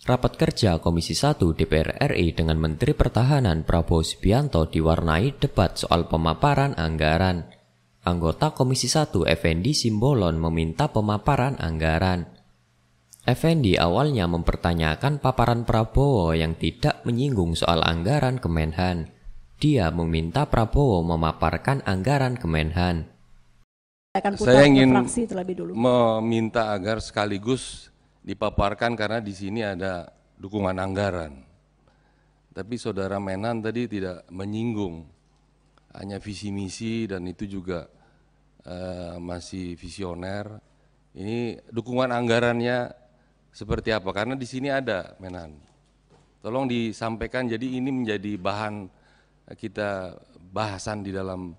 Rapat kerja Komisi 1 DPR RI dengan Menteri Pertahanan Prabowo Subianto diwarnai debat soal pemaparan anggaran. Anggota Komisi 1 Effendi Simbolon meminta pemaparan anggaran. Effendi awalnya mempertanyakan paparan Prabowo yang tidak menyinggung soal anggaran Kemenhan. Dia meminta Prabowo memaparkan anggaran Kemenhan. Saya ingin meminta agar sekaligus dipaparkan karena di sini ada dukungan anggaran. Tapi saudara Menan tadi tidak menyinggung hanya visi misi dan itu juga uh, masih visioner. Ini dukungan anggarannya seperti apa? Karena di sini ada Menan. Tolong disampaikan. Jadi ini menjadi bahan eh, kita bahasan di dalam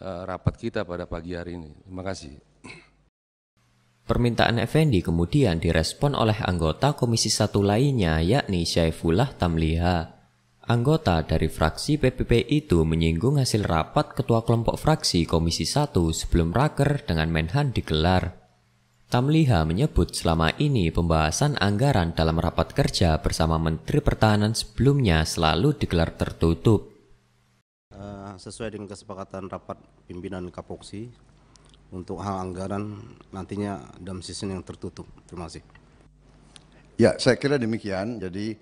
eh, rapat kita pada pagi hari ini. Terima kasih. Permintaan Effendi kemudian direspon oleh anggota Komisi Satu lainnya yakni Syaifullah Tamliha. Anggota dari fraksi PPP itu menyinggung hasil rapat Ketua Kelompok Fraksi Komisi 1 sebelum raker dengan Menhan digelar. Tamliha menyebut selama ini pembahasan anggaran dalam rapat kerja bersama Menteri Pertahanan sebelumnya selalu digelar tertutup. Eh, sesuai dengan kesepakatan rapat pimpinan Kapoksi, untuk hal anggaran nantinya dalam season yang tertutup. Terima kasih. Ya, saya kira demikian. Jadi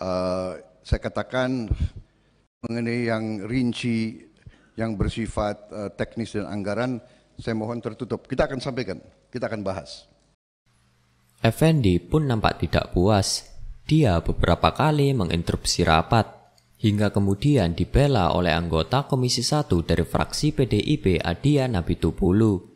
uh, saya katakan mengenai yang rinci yang bersifat uh, teknis dan anggaran, saya mohon tertutup. Kita akan sampaikan, kita akan bahas. Effendi pun nampak tidak puas. Dia beberapa kali menginterupsi rapat, hingga kemudian dibela oleh anggota Komisi 1 dari fraksi PDIP Adia Tupulu.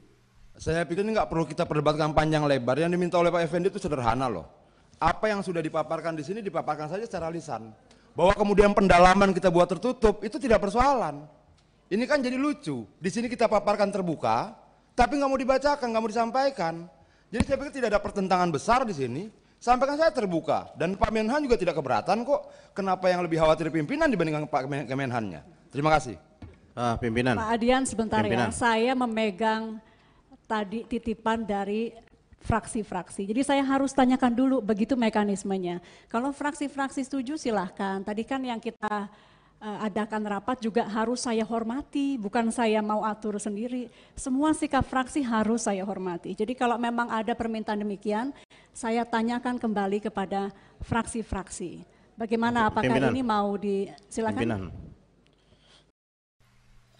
Saya pikir ini nggak perlu kita perdebatkan panjang lebar. Yang diminta oleh Pak Effendi itu sederhana loh. Apa yang sudah dipaparkan di sini dipaparkan saja secara lisan. Bahwa kemudian pendalaman kita buat tertutup itu tidak persoalan. Ini kan jadi lucu. Di sini kita paparkan terbuka, tapi nggak mau dibacakan, nggak mau disampaikan. Jadi saya pikir tidak ada pertentangan besar di sini. Sampaikan saya terbuka dan Pak Menhan juga tidak keberatan kok. Kenapa yang lebih khawatir pimpinan dibandingkan Pak Kemenhannya? Terima kasih. Ah, pimpinan. Pak Adian sebentar ya. pimpinan. ya, saya memegang tadi titipan dari fraksi-fraksi. Jadi saya harus tanyakan dulu begitu mekanismenya. Kalau fraksi-fraksi setuju silahkan. Tadi kan yang kita eh, adakan rapat juga harus saya hormati, bukan saya mau atur sendiri. Semua sikap fraksi harus saya hormati. Jadi kalau memang ada permintaan demikian, saya tanyakan kembali kepada fraksi-fraksi. Bagaimana apakah Pimpinan. ini mau di silakan? Pimpinan.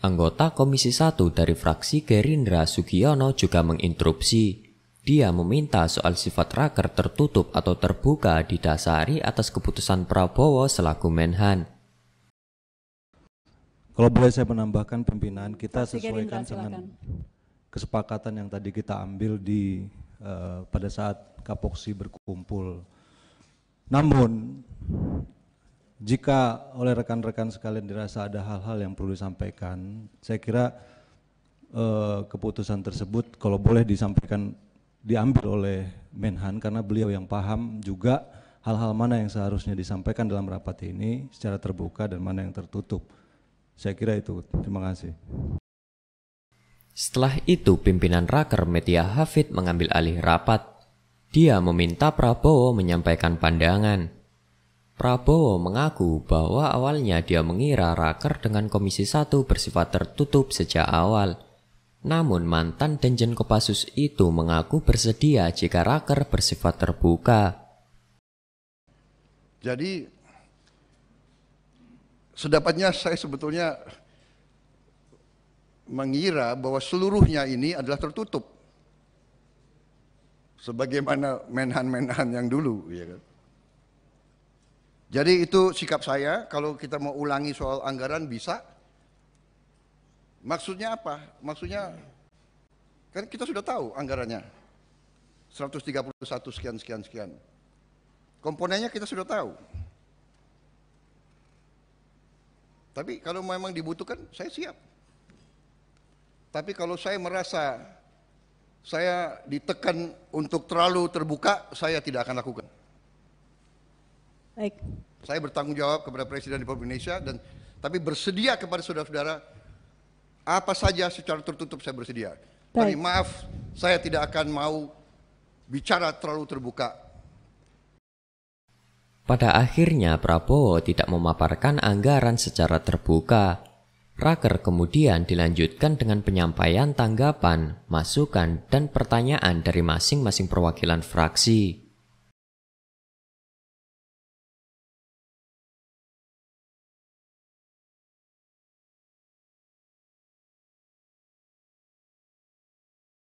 Anggota Komisi 1 dari fraksi Gerindra Sugiono juga menginterupsi. Dia meminta soal sifat raker tertutup atau terbuka didasari atas keputusan Prabowo selaku Menhan. Kalau boleh saya menambahkan pimpinan kita sesuaikan dengan kesepakatan yang tadi kita ambil di uh, pada saat Kapoksi berkumpul. Namun jika oleh rekan-rekan sekalian dirasa ada hal-hal yang perlu disampaikan, saya kira eh, keputusan tersebut kalau boleh disampaikan diambil oleh Menhan karena beliau yang paham juga hal-hal mana yang seharusnya disampaikan dalam rapat ini secara terbuka dan mana yang tertutup. Saya kira itu. Terima kasih. Setelah itu, pimpinan Raker Media Hafid mengambil alih rapat. Dia meminta Prabowo menyampaikan pandangan. Prabowo mengaku bahwa awalnya dia mengira raker dengan Komisi 1 bersifat tertutup sejak awal. Namun mantan Denjen Kopassus itu mengaku bersedia jika raker bersifat terbuka. Jadi sedapatnya saya sebetulnya mengira bahwa seluruhnya ini adalah tertutup. Sebagaimana menhan-menhan yang dulu, ya kan? Jadi itu sikap saya, kalau kita mau ulangi soal anggaran bisa. Maksudnya apa? Maksudnya kan kita sudah tahu anggarannya. 131 sekian sekian sekian. Komponennya kita sudah tahu. Tapi kalau memang dibutuhkan, saya siap. Tapi kalau saya merasa saya ditekan untuk terlalu terbuka, saya tidak akan lakukan. Baik. Saya bertanggung jawab kepada Presiden Republik Indonesia dan tapi bersedia kepada saudara-saudara apa saja secara tertutup saya bersedia. Baik. Tapi maaf, saya tidak akan mau bicara terlalu terbuka. Pada akhirnya Prabowo tidak memaparkan anggaran secara terbuka. Raker kemudian dilanjutkan dengan penyampaian tanggapan, masukan, dan pertanyaan dari masing-masing perwakilan fraksi.